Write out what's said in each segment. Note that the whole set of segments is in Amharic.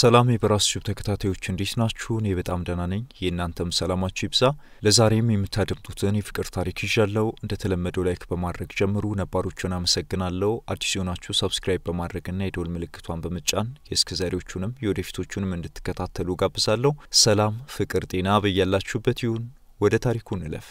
ሰላም የበራስ ዩቲዩብ ተከታታዮች እንዴት ናችሁ? እኔ በጣም ደህና ነኝ። የእናንተም ሰላማችሁ ይብዛ። ለዛሬም የምታደምጡትን የፍቅር ታሪክ ይዣለው። እንደተለመደው ላይክ በማድረግ ጀምሩ። ነባሮቹን አመሰግናለሁ። አዲስ የሆናችሁ ሰብስክራይብ በማድረግና የደወል ምልክቷን በመጫን የእስከ ዛሬዎቹንም የወደፊቶቹንም እንድትከታተሉ ጋብዛለሁ። ሰላም፣ ፍቅር፣ ጤና በያላችሁበት ይሁን። ወደ ታሪኩ እንለፍ።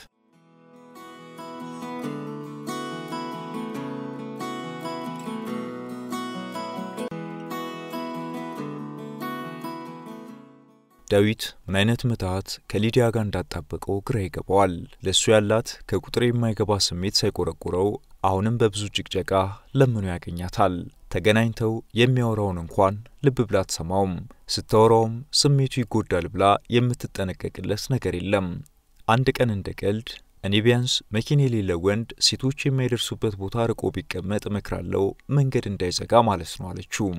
ዳዊት ምን አይነት ምትሃት ከሊዲያ ጋር እንዳጣበቀው ግራ ይገባዋል። ለእሱ ያላት ከቁጥር የማይገባ ስሜት ሳይቆረቁረው አሁንም በብዙ ጭቅጨቃ ለምኖ ያገኛታል። ተገናኝተው የሚያወራውን እንኳን ልብ ብላ አትሰማውም። ስታወራውም ስሜቱ ይጎዳል ብላ የምትጠነቀቅለት ነገር የለም። አንድ ቀን እንደ ቀልድ እኔ ቢያንስ መኪና የሌለ ወንድ ሴቶች የማይደርሱበት ቦታ ርቆ ቢቀመጥ እመክራለሁ፣ መንገድ እንዳይዘጋ ማለት ነው አለችው።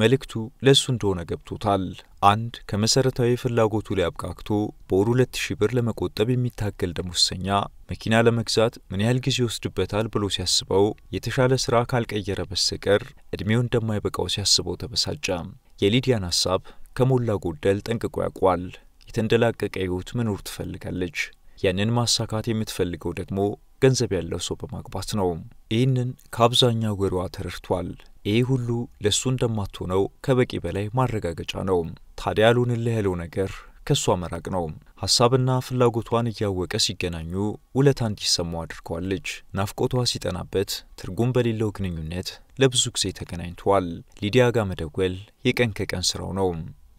መልእክቱ ለእሱ እንደሆነ ገብቶታል። አንድ ከመሰረታዊ ፍላጎቱ ላይ አብቃክቶ በወር ሁለት ሺህ ብር ለመቆጠብ የሚታገል ደሞዝተኛ መኪና ለመግዛት ምን ያህል ጊዜ ይወስድበታል ብሎ ሲያስበው የተሻለ ስራ ካልቀየረ በስተቀር ዕድሜው እንደማይበቃው ሲያስበው ተበሳጨ። የሊዲያን ሀሳብ ከሞላ ጎደል ጠንቅቆ ያውቋል። የተንደላቀቀ ሕይወት መኖር ትፈልጋለች። ያንን ማሳካት የምትፈልገው ደግሞ ገንዘብ ያለው ሰው በማግባት ነው። ይህንን ከአብዛኛው ወሬዋ ተረድቷል። ይህ ሁሉ ለእሱ እንደማትሆነው ከበቂ በላይ ማረጋገጫ ነው። ታዲያ አልሆንልህ ያለው ነገር ከእሷ መራቅ ነው። ሐሳብና ፍላጎቷን እያወቀ ሲገናኙ ውለታ እንዲሰማው አድርገዋለች። ናፍቆቷ ሲጠናበት ትርጉም በሌለው ግንኙነት ለብዙ ጊዜ ተገናኝተዋል። ሊዲያ ጋር መደወል የቀን ከቀን ስራው ነው።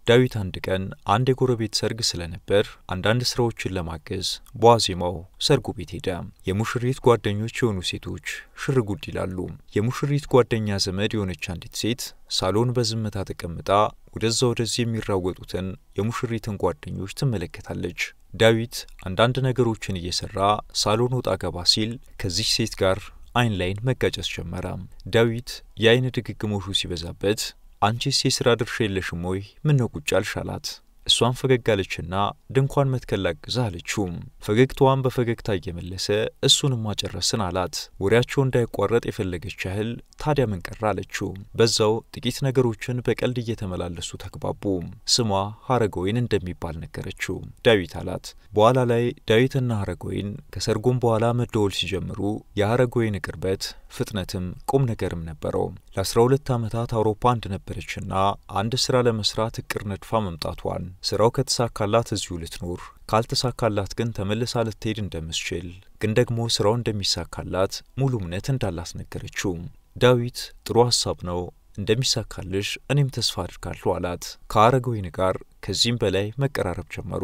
ዳዊት አንድ ቀን አንድ የጎረቤት ሰርግ ስለነበር አንዳንድ ስራዎችን ለማገዝ በዋዜማው ሰርጉ ቤት ሄደ። የሙሽሪት ጓደኞች የሆኑ ሴቶች ሽርጉድ ይላሉ። የሙሽሪት ጓደኛ ዘመድ የሆነች አንዲት ሴት ሳሎን በዝምታ ተቀምጣ ወደዛ ወደዚህ የሚራወጡትን የሙሽሪትን ጓደኞች ትመለከታለች። ዳዊት አንዳንድ ነገሮችን እየሰራ ሳሎን ወጣ ገባ ሲል ከዚህ ሴት ጋር አይን ላይን መጋጨት ጀመረ። ዳዊት የአይን ድግግሞሹ ሲበዛበት አንቺስ የሥራ ድርሻ የለሽም ወይ? ምነው ቁጭ አልሽ አላት። እሷን ፈገግ አለችና ድንኳን መትከል ላግዝህ አለችው። ፈገግታዋን በፈገግታ እየመለሰ እሱንም አጨረስን አላት። ወሬያቸው እንዳይቋረጥ የፈለገች ያህል ታዲያ ምን ቀረ አለችው። በዛው ጥቂት ነገሮችን በቀልድ እየተመላለሱ ተግባቡ። ስሟ ሀረጎይን እንደሚባል ነገረችው። ዳዊት አላት። በኋላ ላይ ዳዊትና ሀረጎይን ከሰርጉም በኋላ መደወል ሲጀምሩ የሀረጎይን ቅርበት፣ ፍጥነትም ቁም ነገርም ነበረው። ለ12 ዓመታት አውሮፓ እንደነበረችና አንድ ስራ ለመስራት እቅር ነድፋ መምጣቷን ስራው ከተሳካላት እዚሁ ልትኖር፣ ካልተሳካላት ግን ተመልሳ ልትሄድ እንደምትችል ግን ደግሞ ስራው እንደሚሳካላት ሙሉ እምነት እንዳላት ነገረችው። ዳዊት ጥሩ ሀሳብ ነው፣ እንደሚሳካልሽ እኔም ተስፋ አድርጋለሁ አላት። ከአረገወይን ጋር ከዚህም በላይ መቀራረብ ጀመሩ።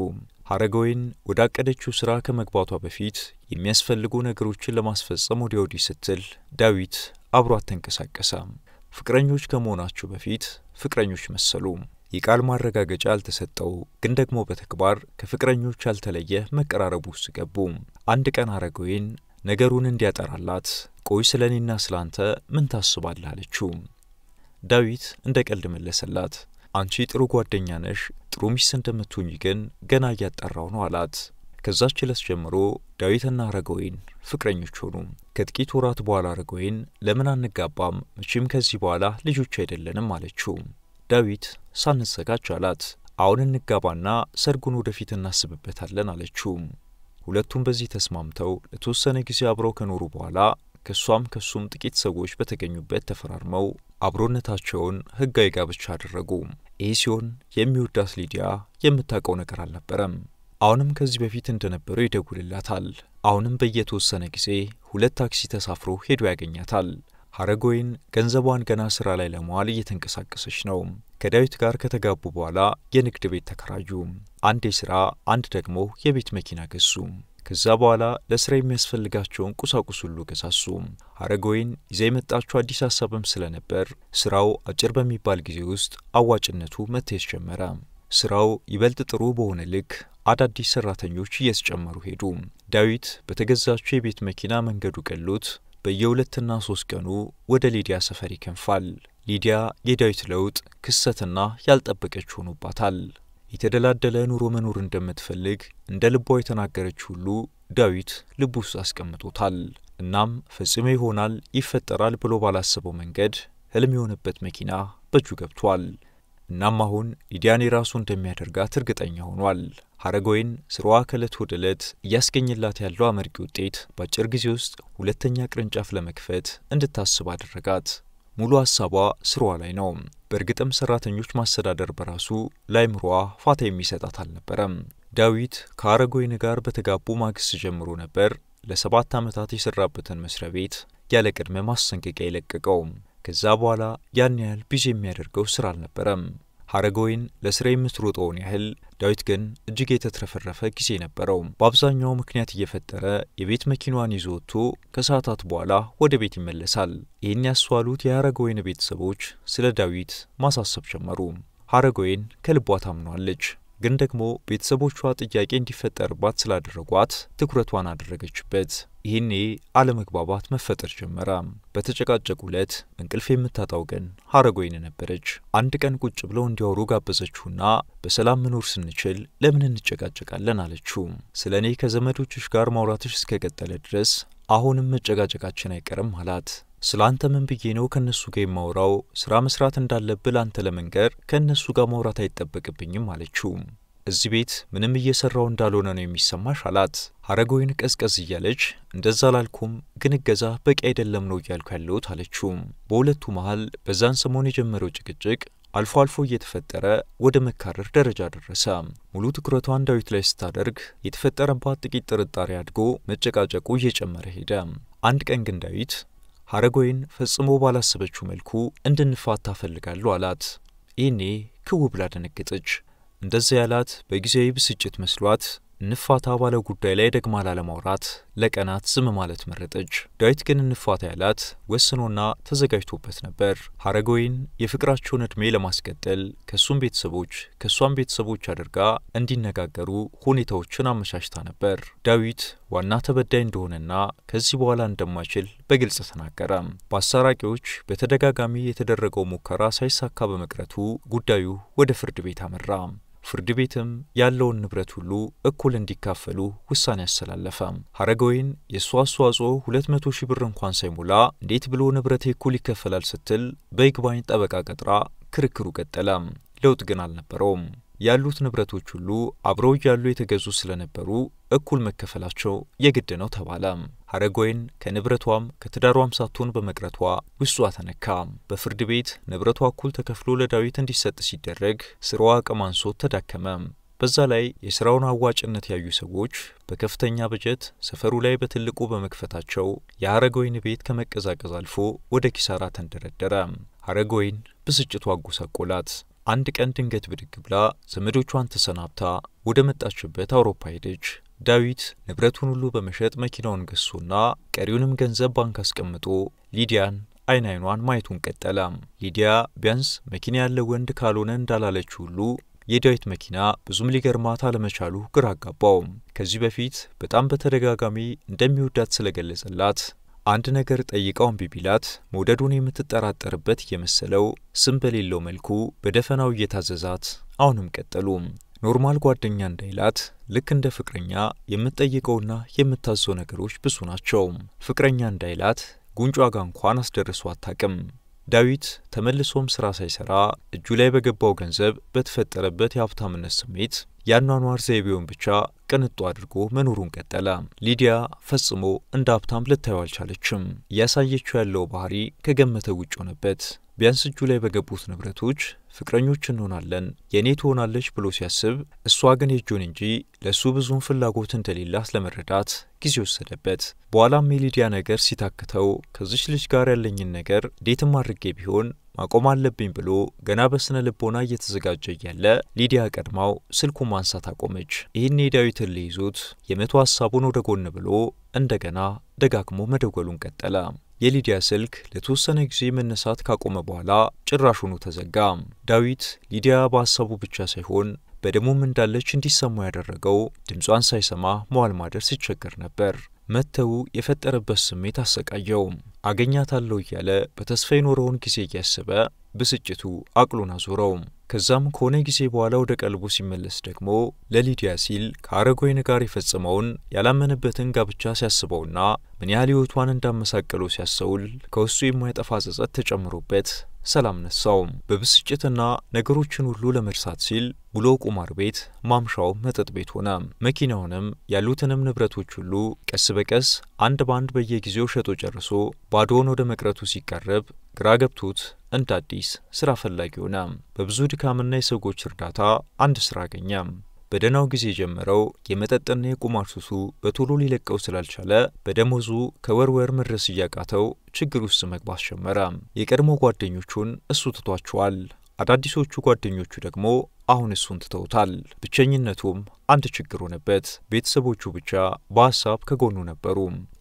አረገወይን ወዳቀደችው ስራ ከመግባቷ በፊት የሚያስፈልጉ ነገሮችን ለማስፈጸም ወዲያ ወዲህ ስትል ዳዊት አብሯት ተንቀሳቀሰ። ፍቅረኞች ከመሆናቸው በፊት ፍቅረኞች መሰሉ። የቃል ማረጋገጫ ያልተሰጠው ግን ደግሞ በተግባር ከፍቅረኞች ያልተለየ መቀራረቡ ውስጥ ገቡ። አንድ ቀን አረጋዊን ነገሩን እንዲያጠራላት ቆይ ስለ እኔና ስለ አንተ ምን ታስባለህ አለችው። ዳዊት እንደ ቀልድ መለሰላት፣ አንቺ ጥሩ ጓደኛ ነሽ፣ ጥሩ ሚስት እንደምትሆኝ ግን ገና እያጠራው ነው አላት። ከዛች ዕለት ጀምሮ ዳዊትና አረጋዊን ፍቅረኞች ሆኑ። ከጥቂት ወራት በኋላ አረጋዊን ለምን አንጋባም? መቼም ከዚህ በኋላ ልጆች አይደለንም አለችው። ዳዊት ሳንዘጋጅ አላት። አሁን እንጋባና ሰርጉን ወደፊት እናስብበታለን አለችው። ሁለቱም በዚህ ተስማምተው ለተወሰነ ጊዜ አብረው ከኖሩ በኋላ ከእሷም ከሱም ጥቂት ሰዎች በተገኙበት ተፈራርመው አብሮነታቸውን ሕጋዊ ጋብቻ አደረጉ። ይህ ሲሆን የሚወዳት ሊዲያ የምታውቀው ነገር አልነበረም። አሁንም ከዚህ በፊት እንደነበረው ይደውልላታል። አሁንም በየተወሰነ ጊዜ ሁለት ታክሲ ተሳፍሮ ሄዶ ያገኛታል። ሀረጎይን ገንዘቧን ገና ስራ ላይ ለመዋል እየተንቀሳቀሰች ነው። ከዳዊት ጋር ከተጋቡ በኋላ የንግድ ቤት ተከራዩ። አንድ የስራ አንድ ደግሞ የቤት መኪና ገዙ። ከዛ በኋላ ለስራ የሚያስፈልጋቸውን ቁሳቁስ ሁሉ ገሳሱ። ሀረጎይን ይዛ የመጣችው አዲስ ሀሳብም ስለነበር ስራው አጭር በሚባል ጊዜ ውስጥ አዋጭነቱ መታየት ጀመረ። ስራው ይበልጥ ጥሩ በሆነ ልክ አዳዲስ ሰራተኞች እየተጨመሩ ሄዱ። ዳዊት በተገዛችው የቤት መኪና መንገዱ ቀሎት በየሁለትና ሶስት ቀኑ ወደ ሊዲያ ሰፈር ይከንፋል። ሊዲያ የዳዊት ለውጥ ክስተትና ያልጠበቀች ሆኖባታል። የተደላደለ ኑሮ መኖር እንደምትፈልግ እንደ ልቧ የተናገረች ሁሉ ዳዊት ልብ ውስጥ አስቀምጦታል። እናም ፈጽሞ ይሆናል ይፈጠራል ብሎ ባላሰበው መንገድ ህልም የሆነበት መኪና በእጁ ገብቷል። እናም አሁን ኢዲያን የራሱ እንደሚያደርጋት እርግጠኛ ሆኗል። ሀረጎይን ስሯዋ ከዕለት ወደ ዕለት እያስገኝላት ያለው አመርቂ ውጤት በአጭር ጊዜ ውስጥ ሁለተኛ ቅርንጫፍ ለመክፈት እንድታስብ አደረጋት። ሙሉ ሀሳቧ ስሯዋ ላይ ነው። በእርግጥም ሰራተኞች ማስተዳደር በራሱ ለአይምሮዋ ፋታ የሚሰጣት አልነበረም። ዳዊት ከሀረጎይን ጋር በተጋቡ ማግስት ጀምሮ ነበር ለሰባት ዓመታት የሰራበትን መስሪያ ቤት ያለ ቅድመ ማስጠንቀቂያ የለቀቀው። ከዛ በኋላ ያን ያህል ቢዚ የሚያደርገው ስራ አልነበረም። ሀረጎይን ለስራ የምትሮጠውን ያህል ዳዊት ግን እጅግ የተትረፈረፈ ጊዜ ነበረው። በአብዛኛው ምክንያት እየፈጠረ የቤት መኪናዋን ይዞ ወጥቶ ከሰዓታት በኋላ ወደ ቤት ይመለሳል። ይህን ያስተዋሉት የሀረጎይን ቤተሰቦች ስለ ዳዊት ማሳሰብ ጀመሩ። ሀረጎይን ከልቧ ታምኗለች። ግን ደግሞ ቤተሰቦቿ ጥያቄ እንዲፈጠርባት ስላደረጓት ትኩረቷን አደረገችበት። ይህኔ አለመግባባት መፈጠር ጀመረ። በተጨቃጨቁ ዕለት እንቅልፍ የምታጣው ቀን ሀረጎይን ነበረች። አንድ ቀን ቁጭ ብለው እንዲያወሩ ጋበዘችውና በሰላም መኖር ስንችል ለምን እንጨቃጨቃለን አለችው። ስለ እኔ ከዘመዶችሽ ጋር ማውራትሽ እስከቀጠለ ድረስ አሁንም መጨቃጨቃችን አይቀርም አላት። ስለ አንተ ምን ብዬ ነው ከእነሱ ጋር የማውራው? ስራ መስራት እንዳለብህ ለአንተ ለመንገር ከእነሱ ጋር ማውራት አይጠበቅብኝም አለችው። እዚህ ቤት ምንም እየሰራው እንዳልሆነ ነው የሚሰማሽ አላት። ሀረጎይን ቀዝቀዝ እያለች እንደዛ ላልኩም ግን እገዛ በቂ አይደለም ነው እያልኩ ያለሁት አለችው። በሁለቱ መሃል በዛን ሰሞን የጀመረው ጭቅጭቅ አልፎ አልፎ እየተፈጠረ ወደ መካረር ደረጃ ደረሰ። ሙሉ ትኩረቷን ዳዊት ላይ ስታደርግ የተፈጠረባት ጥቂት ጥርጣሬ አድጎ መጨቃጨቁ እየጨመረ ሄደ። አንድ ቀን ግን ዳዊት ሐረጎይን ፈጽሞ ባላሰበችው መልኩ እንድንፋታ እፈልጋለሁ አላት። ይህኔ ክው ብላ ደነገጠች። እንደዚያ ያላት በጊዜያዊ ብስጭት መስሏት ንፋታ ባለው ጉዳይ ላይ ደግማ ላለማውራት ለቀናት ዝም ማለት መረጠች። ዳዊት ግን ንፋታ ያላት ወስኖና ተዘጋጅቶበት ነበር። ሀረጎይን የፍቅራቸውን ዕድሜ ለማስቀጠል ከእሱም ቤተሰቦች ከእሷም ቤተሰቦች አድርጋ እንዲነጋገሩ ሁኔታዎችን አመቻችታ ነበር። ዳዊት ዋና ተበዳይ እንደሆነና ከዚህ በኋላ እንደማይችል በግልጽ ተናገረ። በአሰራቂዎች በተደጋጋሚ የተደረገው ሙከራ ሳይሳካ በመቅረቱ ጉዳዩ ወደ ፍርድ ቤት አመራ። ፍርድ ቤትም ያለውን ንብረት ሁሉ እኩል እንዲካፈሉ ውሳኔ አስተላለፈ። ሀረገወይን የእሱ አስተዋጽኦ 200 ሺህ ብር እንኳን ሳይሞላ እንዴት ብሎ ንብረቴ እኩል ይከፈላል ስትል በይግባኝ ጠበቃ ቀጥራ ክርክሩ ቀጠለ። ለውጥ ግን አልነበረውም። ያሉት ንብረቶች ሁሉ አብረው እያሉ የተገዙ ስለነበሩ እኩል መከፈላቸው የግድ ነው ተባለ። ሀረጎይን ከንብረቷም ከትዳሯም ሳትሆን በመቅረቷ ውሷ ተነካ። በፍርድ ቤት ንብረቷ እኩል ተከፍሎ ለዳዊት እንዲሰጥ ሲደረግ ስራዋ አቅም አንሶት ተዳከመ። በዛ ላይ የስራውን አዋጭነት ያዩ ሰዎች በከፍተኛ በጀት ሰፈሩ ላይ በትልቁ በመክፈታቸው የአረጎይን ቤት ከመቀዛቀዝ አልፎ ወደ ኪሳራ ተንደረደረ። አረጎይን ብስጭቱ አጎሳቆላት። አንድ ቀን ድንገት ብድግ ብላ ዘመዶቿን ተሰናብታ ወደ መጣችበት አውሮፓ ሄደች። ዳዊት ንብረቱን ሁሉ በመሸጥ መኪናውን ገሶና ቀሪውንም ገንዘብ ባንክ አስቀምጦ ሊዲያን አይን አይኗን ማየቱን ቀጠለ። ሊዲያ ቢያንስ መኪና ያለው ወንድ ካልሆነ እንዳላለች ሁሉ የዳዊት መኪና ብዙም ሊገርማት አለመቻሉ ግራ አጋባው። ከዚህ በፊት በጣም በተደጋጋሚ እንደሚወዳት ስለገለጸላት አንድ ነገር ጠይቃው ቢቢላት መውደዱን የምትጠራጠርበት እየመሰለው ስም በሌለው መልኩ በደፈናው እየታዘዛት አሁንም ቀጠሉ። ኖርማል ጓደኛ እንዳይላት ልክ እንደ ፍቅረኛ የምትጠይቀውና የምታዘው ነገሮች ብዙ ናቸው። ፍቅረኛ እንዳይላት ጉንጯ ጋር እንኳን አስደርሶ አታቅም። ዳዊት ተመልሶም ስራ ሳይሰራ እጁ ላይ በገባው ገንዘብ በተፈጠረበት የሀብታምነት ስሜት የአኗኗር ዘይቤውን ብቻ ቅንጡ አድርጎ መኖሩን ቀጠለ። ሊዲያ ፈጽሞ እንደ ሀብታም ልታዩ አልቻለችም። እያሳየችው ያለው ባህሪ ከገመተው ውጭ ሆነበት። ቢያንስ እጁ ላይ በገቡት ንብረቶች ፍቅረኞች እንሆናለን፣ የእኔ ትሆናለች ብሎ ሲያስብ፣ እሷ ግን የጆን እንጂ ለእሱ ብዙም ፍላጎት እንደሌላት ለመረዳት ጊዜ ወሰደበት። በኋላም የሊዲያ ነገር ሲታክተው ከዚች ልጅ ጋር ያለኝን ነገር እንዴትም አድርጌ ቢሆን ማቆም አለብኝ ብሎ ገና በስነ ልቦና እየተዘጋጀ እያለ ሊዲያ ቀድማው ስልኩን ማንሳት አቆመች። ይህን ዳዊትን ሊይዙት የመቶ ሀሳቡን ወደ ጎን ብሎ እንደገና ደጋግሞ መደወሉን ቀጠለ። የሊዲያ ስልክ ለተወሰነ ጊዜ መነሳት ካቆመ በኋላ ጭራሹኑ ተዘጋ። ዳዊት ሊዲያ በሀሳቡ ብቻ ሳይሆን በደሞም እንዳለች እንዲሰማው ያደረገው ድምጿን ሳይሰማ መዋል ማደር ሲቸገር ነበር። መተው የፈጠረበት ስሜት አሰቃየው። አገኛታለሁ እያለ በተስፋ የኖረውን ጊዜ እያሰበ ብስጭቱ አቅሉን አዞረው። ከዛም ከሆነ ጊዜ በኋላ ወደ ቀልቡ ሲመለስ ደግሞ ለሊዲያ ሲል ከአረጋዊን ጋር የፈጸመውን ያላመነበትን ጋብቻ ሲያስበውና ምን ያህል ሕይወቷን እንዳመሳቀለው ሲያስተውል ከውስጡ የማይጠፋ ጸጸት ተጨምሮበት ሰላም ነሳውም። በብስጭትና ነገሮችን ሁሉ ለመርሳት ሲል ውሎ ቁማር ቤት፣ ማምሻው መጠጥ ቤት ሆነ። መኪናውንም ያሉትንም ንብረቶች ሁሉ ቀስ በቀስ አንድ ባንድ በየጊዜው ሸጦ ጨርሶ ባዶውን ወደ መቅረቱ ሲቀረብ ግራ ገብቶት እንደ አዲስ ስራ ፈላጊ ሆነ። በብዙ ድካምና የሰዎች እርዳታ አንድ ስራ አገኘ። በደህናው ጊዜ የጀመረው የመጠጥና የቁማር ሱሱ በቶሎ ሊለቀው ስላልቻለ በደሞዙ ከወር ወር መድረስ እያቃተው ችግር ውስጥ መግባት ጀመረ። የቀድሞ ጓደኞቹን እሱ ትቷቸዋል። አዳዲሶቹ ጓደኞቹ ደግሞ አሁን እሱን ትተውታል። ብቸኝነቱም አንድ ችግር ሆነበት። ቤተሰቦቹ ብቻ በሀሳብ ከጎኑ ነበሩ።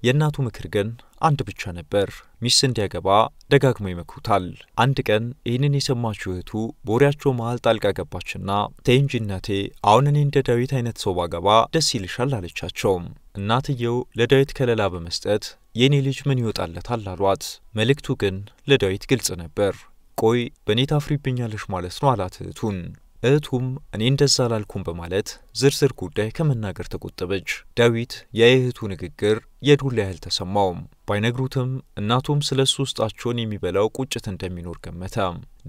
የእናቱ ምክር ግን አንድ ብቻ ነበር፣ ሚስት እንዲያገባ ደጋግሞ ይመክሩታል። አንድ ቀን ይህንን የሰማችው እህቱ በወሬያቸው መሀል ጣልቃ ገባችና ተይ እንጂ እናቴ፣ አሁን እኔ እንደ ዳዊት አይነት ሰው ባገባ ደስ ይልሻል አለቻቸው። እናትየው ለዳዊት ከለላ በመስጠት የእኔ ልጅ ምን ይወጣለታል አሏት። መልእክቱ ግን ለዳዊት ግልጽ ነበር። ቆይ በእኔ ታፍሪብኛለሽ ማለት ነው አላት እህቱን። እህቱም እኔ እንደዛ አላልኩም በማለት ዝርዝር ጉዳይ ከመናገር ተቆጠበች። ዳዊት የእህቱ ንግግር የዱላ ያህል ተሰማውም። ባይነግሩትም እናቱም ስለ እሱ ውስጣቸውን የሚበላው ቁጭት እንደሚኖር ገመተ።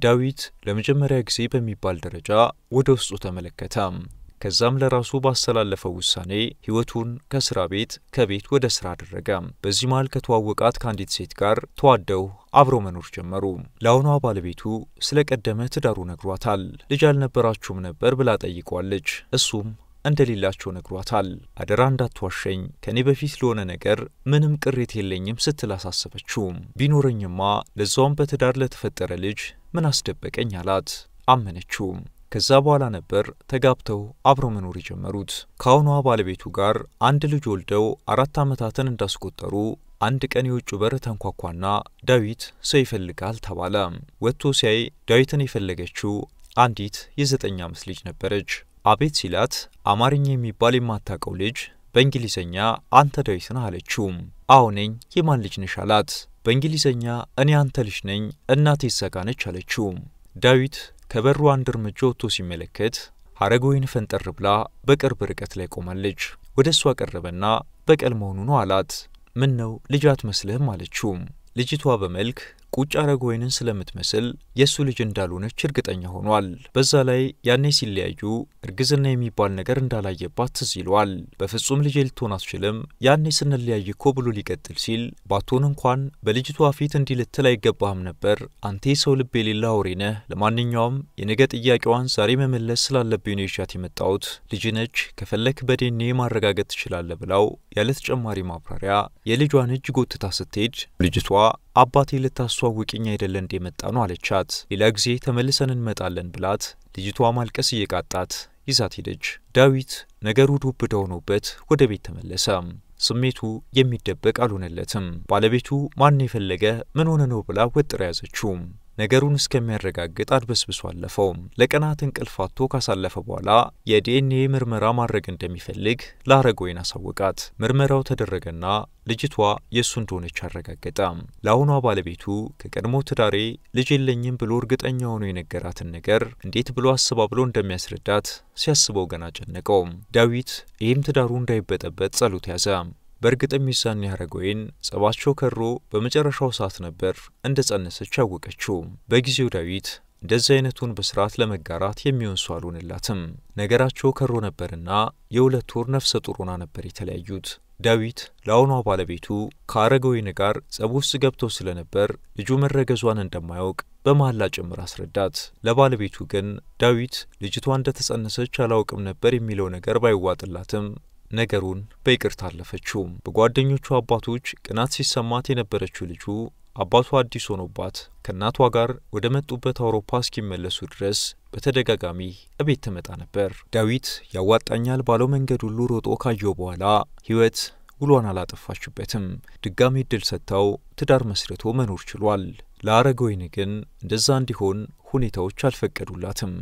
ዳዊት ለመጀመሪያ ጊዜ በሚባል ደረጃ ወደ ውስጡ ተመለከተ። ከዛም ለራሱ ባስተላለፈው ውሳኔ ህይወቱን ከስራ ቤት ከቤት ወደ ስራ አደረገ። በዚህ መሃል ከተዋወቃት ከአንዲት ሴት ጋር ተዋደው አብሮ መኖር ጀመሩ። ለአሁኗ ባለቤቱ ስለ ቀደመ ትዳሩ ነግሯታል። ልጅ አልነበራችሁም ነበር ብላ ጠይቋለች። እሱም እንደሌላቸው ነግሯታል። አደራ እንዳትዋሸኝ ከኔ በፊት ለሆነ ነገር ምንም ቅሬት የለኝም ስትል አሳሰበችው። ቢኖረኝማ ለዛውም በትዳር ለተፈጠረ ልጅ ምን አስደበቀኝ አላት። አመነችው። ከዛ በኋላ ነበር ተጋብተው አብሮ መኖር የጀመሩት። ከአሁኗ ባለቤቱ ጋር አንድ ልጅ ወልደው አራት ዓመታትን እንዳስቆጠሩ አንድ ቀን የውጩ በር ተንኳኳና ዳዊት ሰው ይፈልጋል ተባለ። ወጥቶ ሲያይ ዳዊትን የፈለገችው አንዲት የዘጠኝ ዓመት ልጅ ነበረች። አቤት ሲላት አማርኛ የሚባል የማታውቀው ልጅ በእንግሊዝኛ አንተ ዳዊት ነህ አለችው። አዎ ነኝ፣ የማን ልጅ ነሽ አላት። በእንግሊዝኛ እኔ አንተ ልጅ ነኝ፣ እናቴ ይዘጋነች አለችው። ዳዊት ከበሩ አንድ እርምጃ ወጥቶ ሲመለከት ሀረግ ወይን ፈንጠር ብላ በቅርብ ርቀት ላይ ቆማለች። ወደ እሷ ቀረበና በቀል መሆኑ ነው አላት። ምን ነው ልጅ አትመስልህም አለችው። ልጅቷ በመልክ ቁጭ አረጋወይንን ስለምትመስል የእሱ ልጅ እንዳልሆነች እርግጠኛ ሆኗል። በዛ ላይ ያኔ ሲለያዩ እርግዝና የሚባል ነገር እንዳላየባት ትዝ ይለዋል። በፍጹም ልጄ ልትሆን አትችልም፣ ያኔ ስንለያይ እኮ ብሎ ሊቀጥል ሲል ባትሆን እንኳን በልጅቷ ፊት እንዲህ ልትል አይገባህም ነበር፣ አንተ የሰው ልብ የሌለ አውሬ ነህ። ለማንኛውም የነገ ጥያቄዋን ዛሬ መመለስ ስላለብኝ ነው ይዣት የመጣሁት። ልጅ ነች፣ ከፈለክ በዴኔ ማረጋገጥ ትችላለህ ብላው ያለ ተጨማሪ ማብራሪያ የልጇን እጅ ጎትታ ስትሄድ ልጅቷ አባቴ ልታስተዋውቅኝ አይደለ እንዴ መጣ ነው አለቻት። ሌላ ጊዜ ተመልሰን እንመጣለን ብላት ልጅቷ ማልቀስ እየቃጣት ይዛት ሄደች። ዳዊት ነገሩ ዱብ እዳ ሆኖበት ወደ ቤት ተመለሰ። ስሜቱ የሚደበቅ አልሆነለትም። ባለቤቱ ማን የፈለገ ምን ሆነ ነው ብላ ወጥራ ያዘችው። ነገሩን እስከሚያረጋግጥ አድበስብሶ አለፈው። ለቀናት እንቅልፍ አጥቶ ካሳለፈ በኋላ የዲኤንኤ ምርመራ ማድረግ እንደሚፈልግ ለአረጋወይን አሳወቃት። ምርመራው ተደረገና ልጅቷ የእሱ እንደሆነች አረጋገጠ። ለአሁኗ ባለቤቱ ከቀድሞ ትዳሬ ልጅ የለኝም ብሎ እርግጠኛ ሆኖ የነገራትን ነገር እንዴት ብሎ አስባ ብሎ እንደሚያስረዳት ሲያስበው ገና ጨነቀው። ዳዊት ይህም ትዳሩ እንዳይበጠበጥ ጸሎት ያዘ። በእርግጥም ሚዛን ያደረገውን ጸባቸው ከሮ በመጨረሻው ሰዓት ነበር እንደ ጸነሰች ያወቀችው። በጊዜው ዳዊት እንደዚህ አይነቱን በስርዓት ለመጋራት የሚሆን ሰው አልሆነላትም። ነገራቸው ከሮ ነበርና የሁለት ወር ነፍሰ ጡር ሆና ነበር የተለያዩት። ዳዊት ለአሁኗ ባለቤቱ ከአረገወይን ጋር ጸብ ውስጥ ገብቶ ስለነበር ልጁ መረገዟን እንደማያውቅ በመሐላ ጭምር አስረዳት። ለባለቤቱ ግን ዳዊት ልጅቷ እንደተጸነሰች አላውቅም ነበር የሚለው ነገር ባይዋጥላትም ነገሩን በይቅርታ አለፈችው። በጓደኞቹ አባቶች ቅናት ሲሰማት የነበረችው ልጁ አባቱ አዲስ ሆኖባት ከእናቷ ጋር ወደ መጡበት አውሮፓ እስኪመለሱ ድረስ በተደጋጋሚ እቤት ትመጣ ነበር። ዳዊት ያዋጣኛል ባለው መንገድ ሁሉ ሮጦ ካየው በኋላ ህይወት ውሏን አላጠፋችበትም። ድጋሚ እድል ሰጥተው ትዳር መስርቶ መኖር ችሏል። ለአረጋወይን ግን እንደዛ እንዲሆን ሁኔታዎች አልፈቀዱላትም።